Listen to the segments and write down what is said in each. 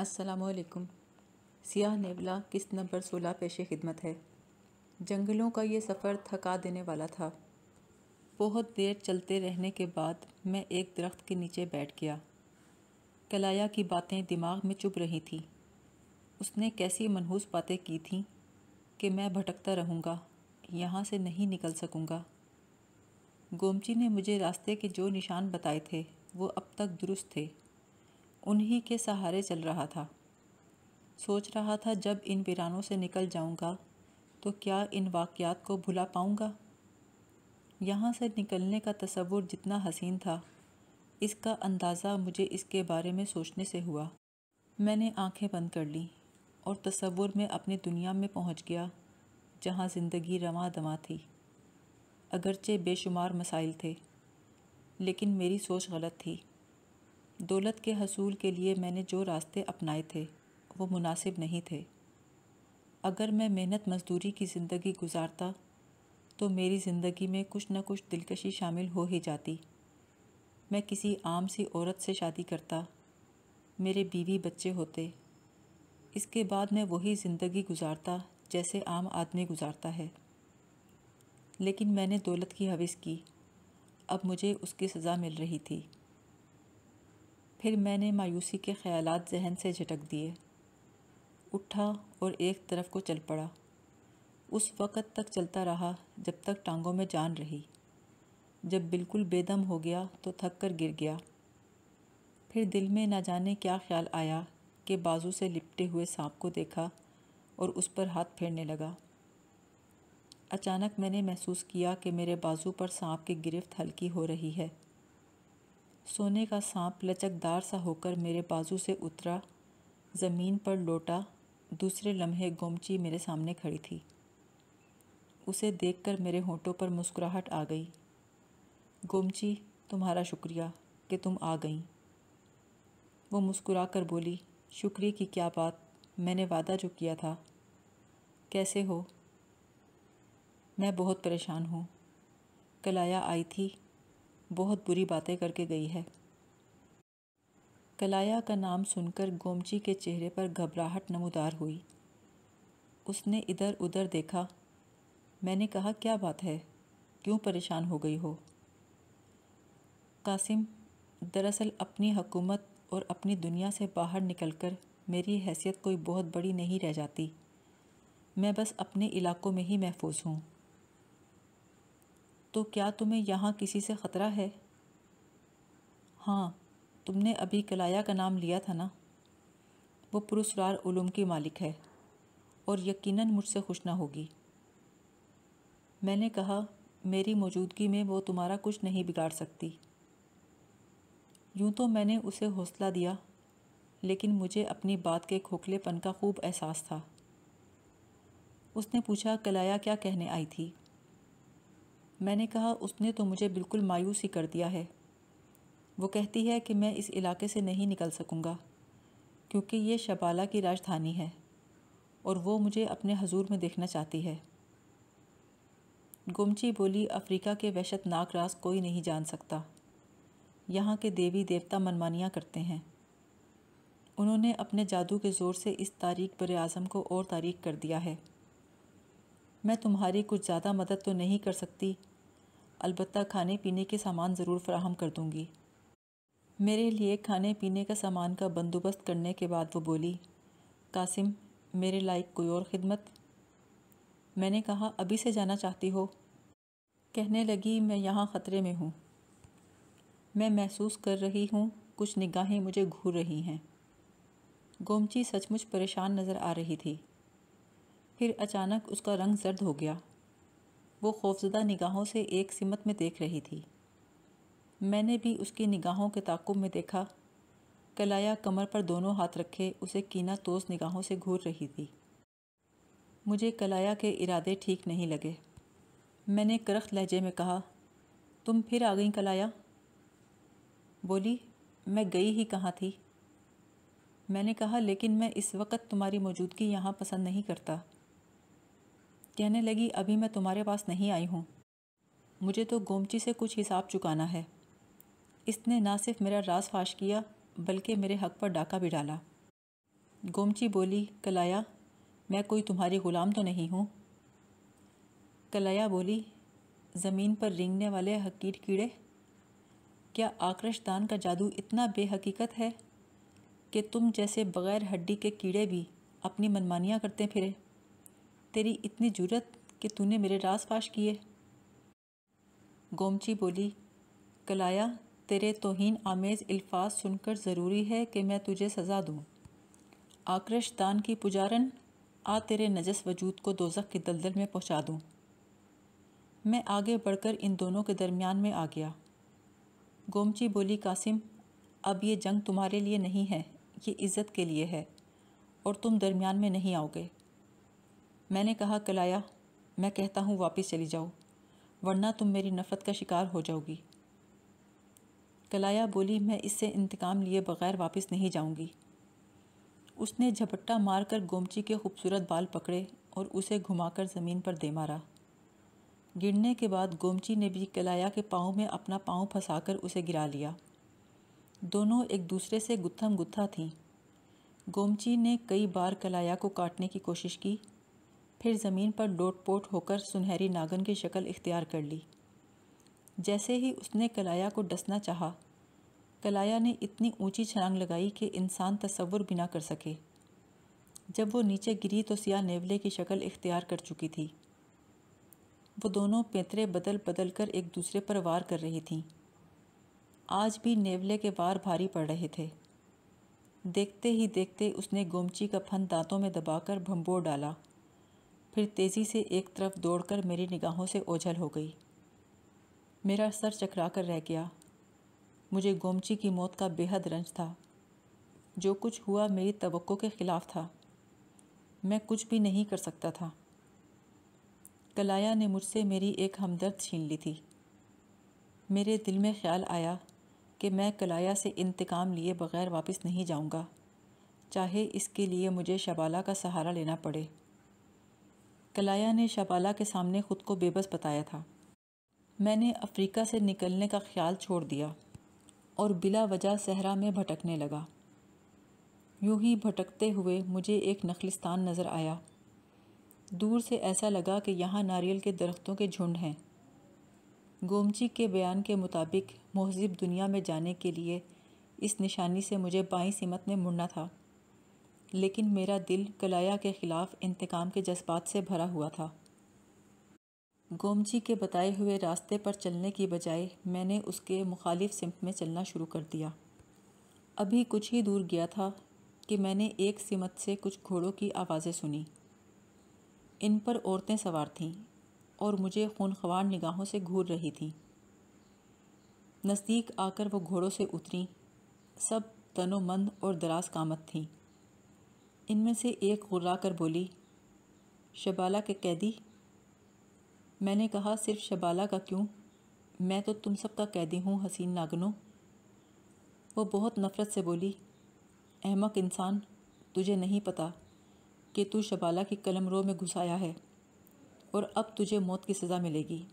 अस्सलाम सियाह नेवला किस्त नंबर सोलह पेशे खिदमत है जंगलों का ये सफ़र थका देने वाला था बहुत देर चलते रहने के बाद मैं एक दरख्त के नीचे बैठ गया कलाया की बातें दिमाग में चुभ रही थी उसने कैसी मनहूस बातें की थीं कि मैं भटकता रहूँगा यहाँ से नहीं निकल सकूँगा गोमची ने मुझे रास्ते के जो निशान बताए थे वो अब तक दुरुस्त थे उन्हीं के सहारे चल रहा था सोच रहा था जब इन वीरानों से निकल जाऊंगा तो क्या इन वाक्यात को भुला पाऊंगा यहाँ से निकलने का तस्वुर जितना हसीन था इसका अंदाज़ा मुझे इसके बारे में सोचने से हुआ मैंने आंखें बंद कर ली और तस्वुर में अपनी दुनिया में पहुँच गया जहाँ ज़िंदगी रवा दमा थी अगरचे बेशुमार मसाइल थे लेकिन मेरी सोच गलत थी दौलत के हसूल के लिए मैंने जो रास्ते अपनाए थे वो मुनासिब नहीं थे अगर मैं मेहनत मजदूरी की ज़िंदगी गुजारता तो मेरी ज़िंदगी में कुछ ना कुछ दिलकशी शामिल हो ही जाती मैं किसी आम सी औरत से शादी करता मेरे बीवी बच्चे होते इसके बाद मैं वही ज़िंदगी गुजारता जैसे आम आदमी गुजारता है लेकिन मैंने दौलत की हविस की अब मुझे उसकी सज़ा मिल रही थी फिर मैंने मायूसी के ख्यालात जहन से झटक दिए उठा और एक तरफ को चल पड़ा उस वक़्त तक चलता रहा जब तक टांगों में जान रही जब बिल्कुल बेदम हो गया तो थक कर गिर गया फिर दिल में ना जाने क्या ख्याल आया कि बाजू से लिपटे हुए सांप को देखा और उस पर हाथ फेरने लगा अचानक मैंने महसूस किया कि मेरे बाजू पर सांप की गिरफ्त हल्की हो रही है सोने का सांप लचकदार सा होकर मेरे बाजू से उतरा ज़मीन पर लौटा दूसरे लम्हे गोमची मेरे सामने खड़ी थी उसे देखकर मेरे होंठों पर मुस्कुराहट आ गई गोमची तुम्हारा शुक्रिया कि तुम आ गई वो मुस्कुरा कर बोली शुक्रिया की क्या बात मैंने वादा जो किया था कैसे हो मैं बहुत परेशान हूँ कल आया आई थी बहुत बुरी बातें करके गई है कलाया का नाम सुनकर गोमची के चेहरे पर घबराहट नमोदार हुई उसने इधर उधर देखा मैंने कहा क्या बात है क्यों परेशान हो गई हो कासिम दरअसल अपनी हकूमत और अपनी दुनिया से बाहर निकलकर मेरी हैसियत कोई बहुत बड़ी नहीं रह जाती मैं बस अपने इलाक़ों में ही महफूज हूँ तो क्या तुम्हें यहाँ किसी से ख़तरा है हाँ तुमने अभी कलाया का नाम लिया था ना वो पुरस्कार उलूम की मालिक है और यकीनन मुझसे खुश ना होगी मैंने कहा मेरी मौजूदगी में वो तुम्हारा कुछ नहीं बिगाड़ सकती यूं तो मैंने उसे हौसला दिया लेकिन मुझे अपनी बात के खोखलेपन का खूब एहसास था उसने पूछा कलाया क्या कहने आई थी मैंने कहा उसने तो मुझे बिल्कुल मायूस ही कर दिया है वो कहती है कि मैं इस इलाके से नहीं निकल सकूँगा क्योंकि ये शबाला की राजधानी है और वो मुझे अपने हजूर में देखना चाहती है गुमची बोली अफ्रीका के वहशतनाक रास कोई नहीं जान सकता यहाँ के देवी देवता मनमानियाँ करते हैं उन्होंने अपने जादू के ज़ोर से इस तारीख बर आज़म को और तारीख कर दिया है मैं तुम्हारी कुछ ज़्यादा मदद तो नहीं कर सकती अलबत् खाने पीने के सामान ज़रूर फ्राहम कर दूँगी मेरे लिए खाने पीने का सामान का बंदोबस्त करने के बाद वो बोली कासिम मेरे लायक कोई और ख़िदमत मैंने कहा अभी से जाना चाहती हो कहने लगी मैं यहाँ ख़तरे में हूँ मैं महसूस कर रही हूँ कुछ निगाहें मुझे घूर रही हैं गोमची सचमुच परेशान नज़र आ रही थी फिर अचानक उसका रंग जर्द हो गया वो खौफजदा निगाहों से एक सिमत में देख रही थी मैंने भी उसकी निगाहों के ताकुब में देखा कलाया कमर पर दोनों हाथ रखे उसे कीना तोस निगाहों से घूर रही थी मुझे कलाया के इरादे ठीक नहीं लगे मैंने करख्त लहजे में कहा तुम फिर आ गई कलाया बोली मैं गई ही कहाँ थी मैंने कहा लेकिन मैं इस वक्त तुम्हारी मौजूदगी यहाँ पसंद नहीं करता कहने लगी अभी मैं तुम्हारे पास नहीं आई हूँ मुझे तो गोमची से कुछ हिसाब चुकाना है इसने ना सिर्फ मेरा राज फाश किया बल्कि मेरे हक पर डाका भी डाला गोमची बोली कलाया मैं कोई तुम्हारी ग़ुलाम तो नहीं हूँ कलाया बोली ज़मीन पर रिंगने वाले हकीर कीड़े क्या आक्रश दान का जादू इतना बेहकीकत है कि तुम जैसे बग़ैर हड्डी के कीड़े भी अपनी मनमानियाँ करते फिरे तेरी इतनी जरूरत कि तूने मेरे रास फाश किए गोमची बोली कलाया तेरे तोहन आमेज़ अल्फाज सुनकर ज़रूरी है कि मैं तुझे सज़ा दूँ आक्रश दान की पुजारन आ तेरे नजस वजूद को दोजक के दलदल में पहुँचा दूँ मैं आगे बढ़कर इन दोनों के दरमियान में आ गया गोमची बोली कासिम अब ये जंग तुम्हारे लिए नहीं है ये इज़्ज़त के लिए है और तुम दरमियान में नहीं आओगे मैंने कहा कलाया मैं कहता हूँ वापस चली जाओ वरना तुम मेरी नफ़रत का शिकार हो जाओगी कलाया बोली मैं इससे इंतकाम लिए बगैर वापस नहीं जाऊँगी उसने झपट्टा मारकर गोमची के खूबसूरत बाल पकड़े और उसे घुमाकर ज़मीन पर दे मारा गिरने के बाद गोमची ने भी कलाया के पाँव में अपना पाँव फंसाकर उसे गिरा लिया दोनों एक दूसरे से गुत्थम गुत्था थीं गोमची ने कई बार कलाया को काटने की कोशिश की फिर ज़मीन पर पोट होकर सुनहरी नागन की शक्ल इख्तियार कर ली जैसे ही उसने कलाया को डसना चाहा कलाया ने इतनी ऊंची छलांग लगाई कि इंसान तस्वुर भी ना कर सके जब वो नीचे गिरी तो सिया नेवले की शक्ल इख्तियार कर चुकी थी वो दोनों पेतरे बदल बदल कर एक दूसरे पर वार कर रही थीं आज भी नेवले के वार भारी पड़ रहे थे देखते ही देखते उसने गोमची का फन दांतों में दबाकर भंबोर डाला फिर तेज़ी से एक तरफ दौड़कर मेरी निगाहों से ओझल हो गई मेरा सर चकरा कर रह गया मुझे गोमची की मौत का बेहद रंज था जो कुछ हुआ मेरी तवक्को के ख़िलाफ़ था मैं कुछ भी नहीं कर सकता था कलाया ने मुझसे मेरी एक हमदर्द छीन ली थी मेरे दिल में ख्याल आया कि मैं कलाया से इंतकाम लिए बग़ैर वापस नहीं जाऊंगा, चाहे इसके लिए मुझे शबाला का सहारा लेना पड़े कलाया ने शबाला के सामने ख़ुद को बेबस बताया था मैंने अफ्रीका से निकलने का ख्याल छोड़ दिया और बिला वजह सहरा में भटकने लगा यूं ही भटकते हुए मुझे एक नखलिस्तान नज़र आया दूर से ऐसा लगा कि यहाँ नारियल के दरख्तों के झुंड हैं गोमची के बयान के मुताबिक महजिब दुनिया में जाने के लिए इस निशानी से मुझे बाई सिमत में मुड़ना था लेकिन मेरा दिल कलाया के ख़िलाफ़ इंतकाम के जज्बात से भरा हुआ था गोमजी के बताए हुए रास्ते पर चलने की बजाय मैंने उसके मुखालिफ सिमत में चलना शुरू कर दिया अभी कुछ ही दूर गया था कि मैंने एक सिमत से कुछ घोड़ों की आवाज़ें सुनी इन पर औरतें सवार थीं और मुझे खूनखवार निगाहों से घूर रही थीं नज़दीक आकर वो घोड़ों से उतरी सब तनोमंद और दराज कामत थीं इनमें से एक गुर्रा कर बोली शबाला के कैदी मैंने कहा सिर्फ शबाला का क्यों मैं तो तुम सबका कैदी हूँ हसीन नागनो वो बहुत नफ़रत से बोली अहमक इंसान तुझे नहीं पता कि तू शबाला की कलम रो में घुसाया है और अब तुझे मौत की सज़ा मिलेगी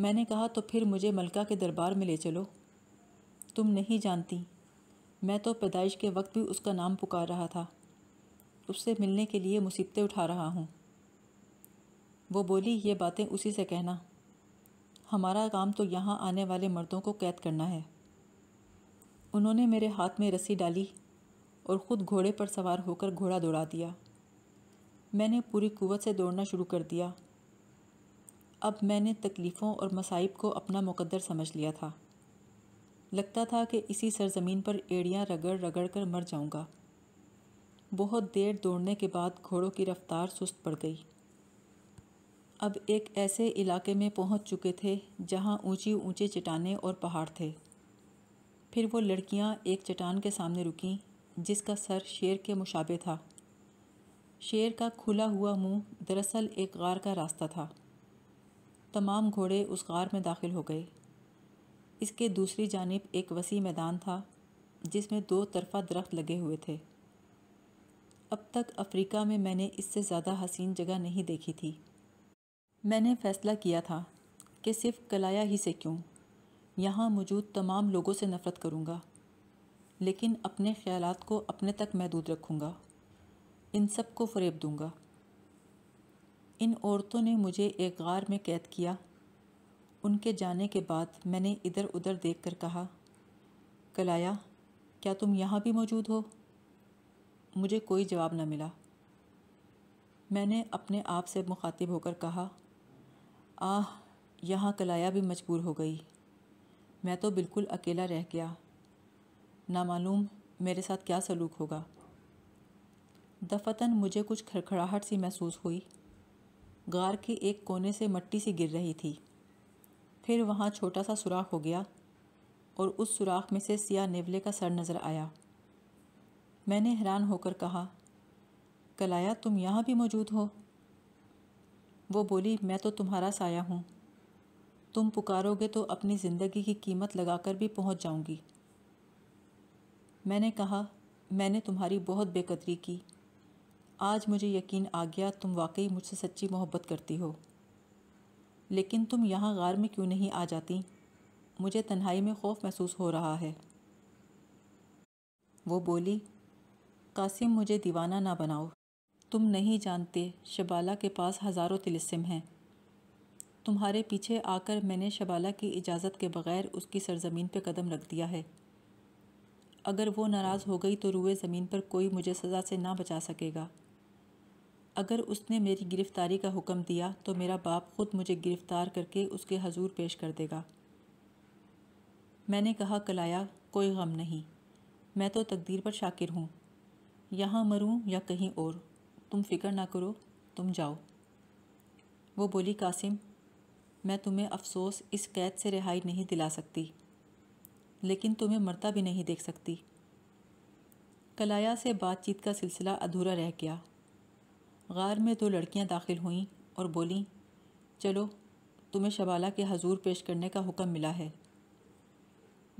मैंने कहा तो फिर मुझे मलका के दरबार में ले चलो तुम नहीं जानती मैं तो पैदाइश के वक्त भी उसका नाम पुकार रहा था उससे मिलने के लिए मुसीबतें उठा रहा हूँ वो बोली ये बातें उसी से कहना हमारा काम तो यहाँ आने वाले मर्दों को कैद करना है उन्होंने मेरे हाथ में रस्सी डाली और ख़ुद घोड़े पर सवार होकर घोड़ा दौड़ा दिया मैंने पूरी कुवत से दौड़ना शुरू कर दिया अब मैंने तकलीफ़ों और मसाइब को अपना मुकद्दर समझ लिया था लगता था कि इसी सरजमीन पर एड़ियाँ रगड़ रगड़ कर मर जाऊँगा बहुत देर दौड़ने के बाद घोड़ों की रफ्तार सुस्त पड़ गई अब एक ऐसे इलाके में पहुंच चुके थे जहां ऊंची ऊंचे चटाने और पहाड़ थे फिर वो लड़कियां एक चट्टान के सामने रुकीं जिसका सर शेर के मुशाबे था शेर का खुला हुआ मुंह दरअसल एक गार का रास्ता था तमाम घोड़े उस गार में दाखिल हो गए इसके दूसरी जानब एक वसी मैदान था जिसमें दो तरफा दरख्त लगे हुए थे अब तक अफ्रीका में मैंने इससे ज़्यादा हसीन जगह नहीं देखी थी मैंने फ़ैसला किया था कि सिर्फ कलाया ही से क्यों यहाँ मौजूद तमाम लोगों से नफ़रत करूँगा लेकिन अपने ख्याल को अपने तक महदूद रखूँगा इन सब को फरेब दूँगा इन औरतों ने मुझे एक गार में कैद किया उनके जाने के बाद मैंने इधर उधर देख कर कहा कलाया क्या तुम यहाँ भी मौजूद हो मुझे कोई जवाब न मिला मैंने अपने आप से मुखातिब होकर कहा आह यहाँ कलाया भी मजबूर हो गई मैं तो बिल्कुल अकेला रह गया नामालूम मेरे साथ क्या सलूक होगा दफतन मुझे कुछ खड़खड़ाहट सी महसूस हुई गार के एक कोने से मट्टी सी गिर रही थी फिर वहाँ छोटा सा सुराख हो गया और उस सुराख में से सिया नेवले का सर नज़र आया मैंने हैरान होकर कहा कलाया तुम यहाँ भी मौजूद हो वो बोली मैं तो तुम्हारा साया हूँ तुम पुकारोगे तो अपनी ज़िंदगी की कीमत लगाकर भी पहुँच जाऊँगी मैंने कहा मैंने तुम्हारी बहुत बेकदरी की आज मुझे यकीन आ गया तुम वाकई मुझसे सच्ची मोहब्बत करती हो लेकिन तुम यहाँ गार में क्यों नहीं आ जाती मुझे तन्हाई में खौफ महसूस हो रहा है वो बोली कासिम मुझे दीवाना ना बनाओ तुम नहीं जानते शबाला के पास हज़ारों तिलस्म हैं तुम्हारे पीछे आकर मैंने शबाला की इजाज़त के बग़ैर उसकी सरजमीन पर कदम रख दिया है अगर वो नाराज़ हो गई तो रुए ज़मीन पर कोई मुझे सज़ा से ना बचा सकेगा अगर उसने मेरी गिरफ़्तारी का हुक्म दिया तो मेरा बाप ख़ुद मुझे गिरफ़्तार करके उसके हजूर पेश कर देगा मैंने कहा कलाया कोई गम नहीं मैं तो तकदीर पर शाकिर हूँ यहाँ मरूँ या कहीं और तुम फिक्र ना करो तुम जाओ वो बोली कासिम मैं तुम्हें अफसोस इस कैद से रिहाई नहीं दिला सकती लेकिन तुम्हें मरता भी नहीं देख सकती कलाया से बातचीत का सिलसिला अधूरा रह गया गार में दो लड़कियां दाखिल हुईं और बोलीं चलो तुम्हें शबाला के हजूर पेश करने का हुक्म मिला है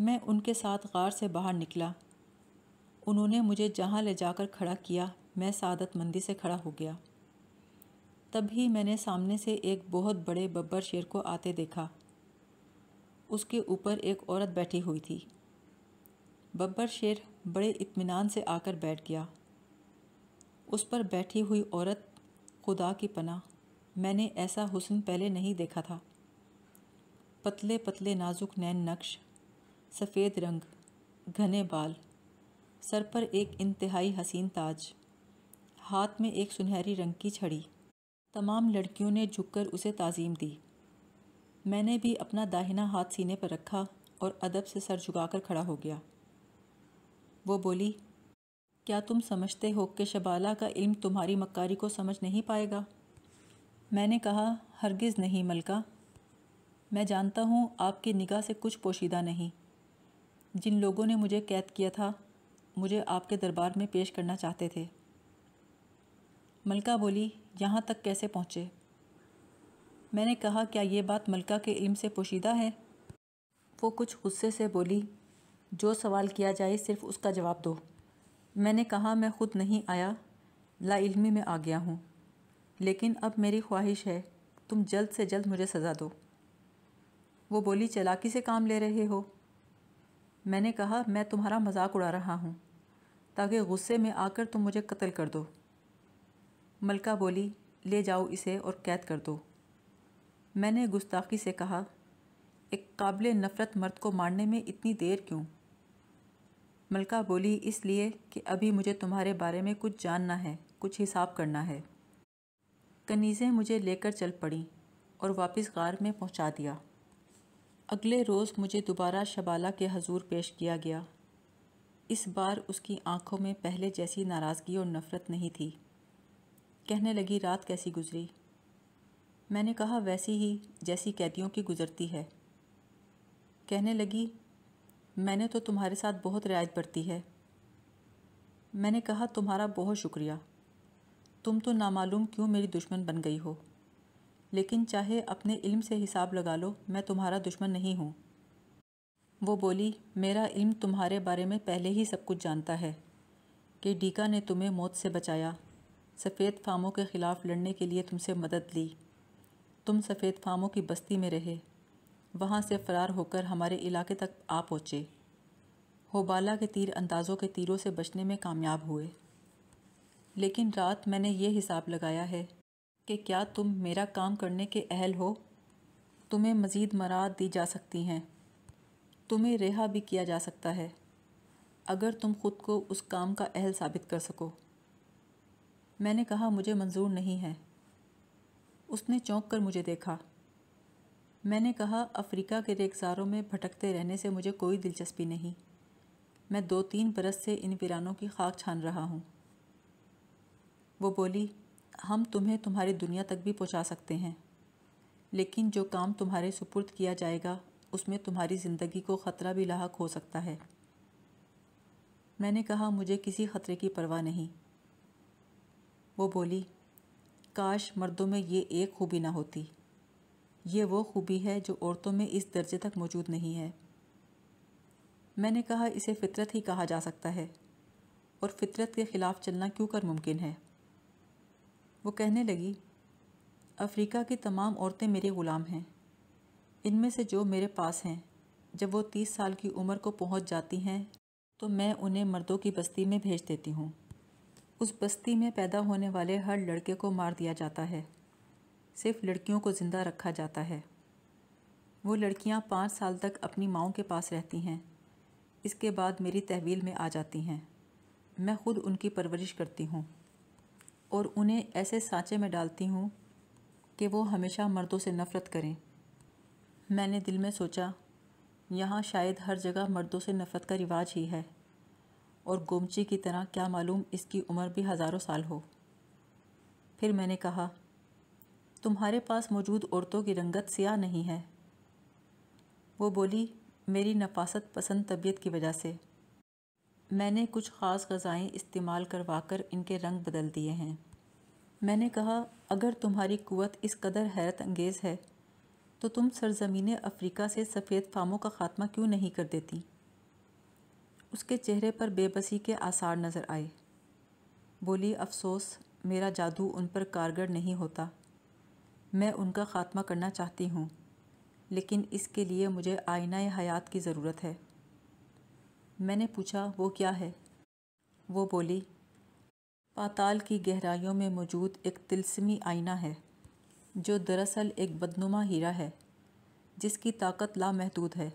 मैं उनके साथ गार से बाहर निकला उन्होंने मुझे जहाँ ले जाकर खड़ा किया मैं मंदी से खड़ा हो गया तभी मैंने सामने से एक बहुत बड़े बब्बर शेर को आते देखा उसके ऊपर एक औरत बैठी हुई थी बब्बर शेर बड़े इत्मीनान से आकर बैठ गया उस पर बैठी हुई औरत खुदा की पना मैंने ऐसा हुसन पहले नहीं देखा था पतले पतले नाजुक नैन नक्श सफ़ेद रंग घने बाल सर पर एक इंतहाई हसीन ताज हाथ में एक सुनहरी रंग की छड़ी तमाम लड़कियों ने झुककर उसे ताज़ीम दी मैंने भी अपना दाहिना हाथ सीने पर रखा और अदब से सर झुकाकर खड़ा हो गया वो बोली क्या तुम समझते हो कि शबाला का इल्म तुम्हारी मक्कारी को समझ नहीं पाएगा मैंने कहा हरगिज़ नहीं मलका मैं जानता हूँ आपकी निगाह से कुछ पोशीदा नहीं जिन लोगों ने मुझे कैद किया था मुझे आपके दरबार में पेश करना चाहते थे मलका बोली यहाँ तक कैसे पहुँचे मैंने कहा क्या ये बात मलका के इल्म से पोशीदा है वो कुछ गुस्से से बोली जो सवाल किया जाए सिर्फ उसका जवाब दो मैंने कहा मैं खुद नहीं आया इल्मी में आ गया हूँ लेकिन अब मेरी ख्वाहिश है तुम जल्द से जल्द मुझे सज़ा दो वो बोली चलाकी से काम ले रहे हो मैंने कहा मैं तुम्हारा मजाक उड़ा रहा हूँ ताकि गुस्से में आकर तुम मुझे कत्ल कर दो मलका बोली ले जाओ इसे और कैद कर दो मैंने गुस्ताखी से कहा एक काबिल नफ़रत मर्द को मारने में इतनी देर क्यों मलका बोली इसलिए कि अभी मुझे तुम्हारे बारे में कुछ जानना है कुछ हिसाब करना है कनीज़ें मुझे लेकर चल पड़ी और वापस गार में पहुंचा दिया अगले रोज़ मुझे दोबारा शबाला के हजूर पेश किया गया इस बार उसकी आंखों में पहले जैसी नाराज़गी और नफ़रत नहीं थी कहने लगी रात कैसी गुजरी मैंने कहा वैसी ही जैसी कैदियों की गुज़रती है कहने लगी मैंने तो तुम्हारे साथ बहुत रियायत बरती है मैंने कहा तुम्हारा बहुत शुक्रिया तुम तो नामालूम क्यों मेरी दुश्मन बन गई हो लेकिन चाहे अपने इल्म से हिसाब लगा लो मैं तुम्हारा दुश्मन नहीं हूँ वो बोली मेरा इल्म तुम्हारे बारे में पहले ही सब कुछ जानता है कि डीका ने तुम्हें मौत से बचाया सफ़ेद फामों के ख़िलाफ़ लड़ने के लिए तुमसे मदद ली तुम सफ़ेद फामों की बस्ती में रहे वहाँ से फ़रार होकर हमारे इलाके तक आ पहुँचे होबाला के तीर अंदाज़ों के तीरों से बचने में कामयाब हुए लेकिन रात मैंने ये हिसाब लगाया है कि क्या तुम मेरा काम करने के अहल हो तुम्हें मज़ीद मराद दी जा सकती हैं तुम्हें रिहा भी किया जा सकता है अगर तुम खुद को उस काम का अहल साबित कर सको मैंने कहा मुझे मंजूर नहीं है उसने चौंक कर मुझे देखा मैंने कहा अफ्रीका के रेगजारों में भटकते रहने से मुझे कोई दिलचस्पी नहीं मैं दो तीन बरस से इन वीरानों की खाक छान रहा हूँ वो बोली हम तुम्हें तुम्हारी दुनिया तक भी पहुँचा सकते हैं लेकिन जो काम तुम्हारे सुपुर्द किया जाएगा उसमें तुम्हारी ज़िंदगी को ख़तरा भी लाक हो सकता है मैंने कहा मुझे किसी ख़तरे की परवाह नहीं वो बोली काश मर्दों में ये एक खूबी ना होती ये वो खूबी है जो औरतों में इस दर्जे तक मौजूद नहीं है मैंने कहा इसे फितरत ही कहा जा सकता है और फितरत के ख़िलाफ़ चलना क्यों कर मुमकिन है वो कहने लगी अफ्रीका की तमाम औरतें मेरे ग़ुलाम हैं इनमें से जो मेरे पास हैं जब वो तीस साल की उम्र को पहुंच जाती हैं तो मैं उन्हें मर्दों की बस्ती में भेज देती हूँ उस बस्ती में पैदा होने वाले हर लड़के को मार दिया जाता है सिर्फ लड़कियों को ज़िंदा रखा जाता है वो लड़कियाँ पाँच साल तक अपनी माओ के पास रहती हैं इसके बाद मेरी तहवील में आ जाती हैं मैं ख़ुद उनकी परवरिश करती हूँ और उन्हें ऐसे सांचे में डालती हूँ कि वो हमेशा मर्दों से नफ़रत करें मैंने दिल में सोचा यहाँ शायद हर जगह मर्दों से नफ़रत का रिवाज ही है और गोमची की तरह क्या मालूम इसकी उम्र भी हज़ारों साल हो फिर मैंने कहा तुम्हारे पास मौजूद औरतों की रंगत सियाह नहीं है वो बोली मेरी नफासत पसंद तबीयत की वजह से मैंने कुछ ख़ास गज़ाएँ इस्तेमाल करवा कर इनके रंग बदल दिए हैं मैंने कहा अगर तुम्हारी कुत इस कदर हैरत अंगेज़ है तो तुम सरजमीन अफ्रीका से सफ़ेद फामों का ख़ात्मा क्यों नहीं कर देती उसके चेहरे पर बेबसी के आसार नज़र आए बोली अफसोस मेरा जादू उन पर कारगर नहीं होता मैं उनका ख़ात्मा करना चाहती हूँ लेकिन इसके लिए मुझे आईना हयात की ज़रूरत है मैंने पूछा वो क्या है वो बोली पाताल की गहराइयों में मौजूद एक तिलस्मी आईना है जो दरअसल एक बदनुमा हीरा है जिसकी ताकत लामहदूद है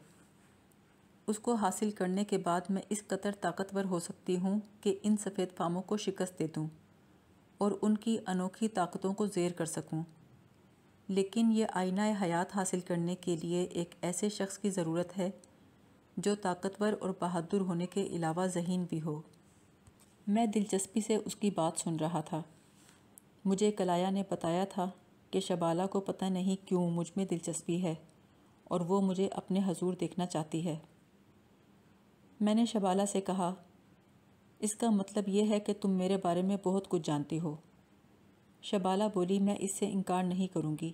उसको हासिल करने के बाद मैं इस कतर ताकतवर हो सकती हूँ कि इन सफ़ेद फामों को शिकस्त दे दूँ और उनकी अनोखी ताकतों को जेर कर सकूँ लेकिन यह आईना हयात हासिल करने के लिए एक ऐसे शख्स की ज़रूरत है जो ताकतवर और बहादुर होने के अलावा जहीन भी हो मैं दिलचस्पी से उसकी बात सुन रहा था मुझे कलाया ने बताया था कि शबाला को पता नहीं क्यों मुझ में दिलचस्पी है और वो मुझे अपने हजूर देखना चाहती है मैंने शबाला से कहा इसका मतलब यह है कि तुम मेरे बारे में बहुत कुछ जानती हो शबाला बोली मैं इससे इनकार नहीं करूँगी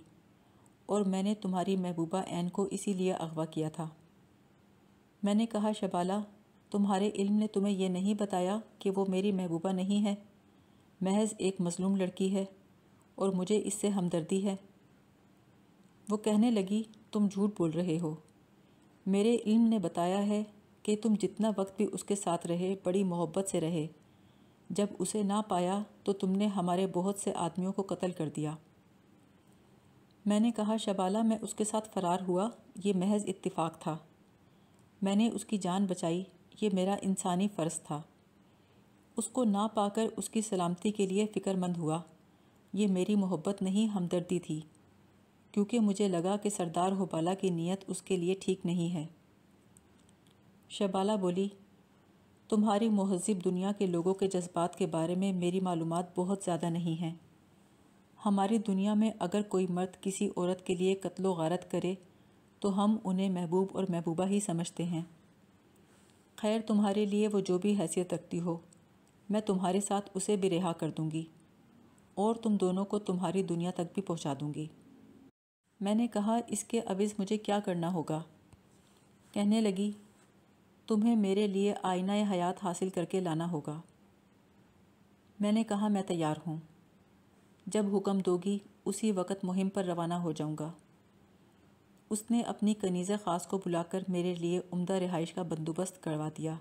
और मैंने तुम्हारी महबूबा ऐन को इसीलिए अगवा किया था मैंने कहा शबाला तुम्हारे इल्म ने तुम्हें यह नहीं बताया कि वो मेरी महबूबा नहीं है महज एक मजलूम लड़की है और मुझे इससे हमदर्दी है वो कहने लगी तुम झूठ बोल रहे हो मेरे इल्म ने बताया है कि तुम जितना वक्त भी उसके साथ रहे बड़ी मोहब्बत से रहे जब उसे ना पाया तो तुमने हमारे बहुत से आदमियों को कत्ल कर दिया मैंने कहा शबाला मैं उसके साथ फ़रार हुआ ये महज इत्तेफाक था मैंने उसकी जान बचाई ये मेरा इंसानी फ़र्ज़ था उसको ना पाकर उसकी सलामती के लिए फ़िक्रमंद हुआ ये मेरी मोहब्बत नहीं हमदर्दी थी क्योंकि मुझे लगा कि सरदार होबाला की नीयत उसके लिए ठीक नहीं है शबाला बोली तुम्हारी महजब दुनिया के लोगों के जज्बात के बारे में मेरी मालूम बहुत ज़्यादा नहीं हैं हमारी दुनिया में अगर कोई मर्द किसी औरत के लिए कत्लो गारत करे तो हम उन्हें महबूब और महबूबा ही समझते हैं खैर तुम्हारे लिए वो जो भी हैसियत रखती हो मैं तुम्हारे साथ उसे भी रिहा कर दूँगी और तुम दोनों को तुम्हारी दुनिया तक भी पहुंचा दूंगी मैंने कहा इसके अविज़ मुझे क्या करना होगा कहने लगी तुम्हें मेरे लिए आईना हयात हासिल करके लाना होगा मैंने कहा मैं तैयार हूँ जब हुक्म दोगी उसी वक़्त मुहिम पर रवाना हो जाऊँगा उसने अपनी कनीज़ ख़ास को बुलाकर मेरे लिए उम्दा रिहाइश का बंदोबस्त करवा दिया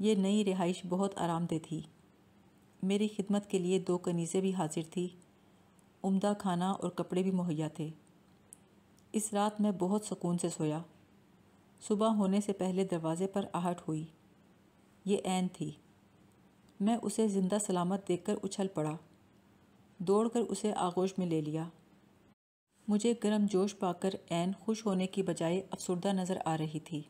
ये नई रिहाइश बहुत आरामदेह थी मेरी खिदमत के लिए दो कनीज़ें भी हाजिर थी उम्दा खाना और कपड़े भी मुहैया थे इस रात मैं बहुत सुकून से सोया सुबह होने से पहले दरवाज़े पर आहट हुई ये ऐन थी मैं उसे ज़िंदा सलामत देखकर उछल पड़ा दौड़कर उसे आगोश में ले लिया मुझे गर्म जोश पाकर ऐन खुश होने की बजाय अफसरदा नज़र आ रही थी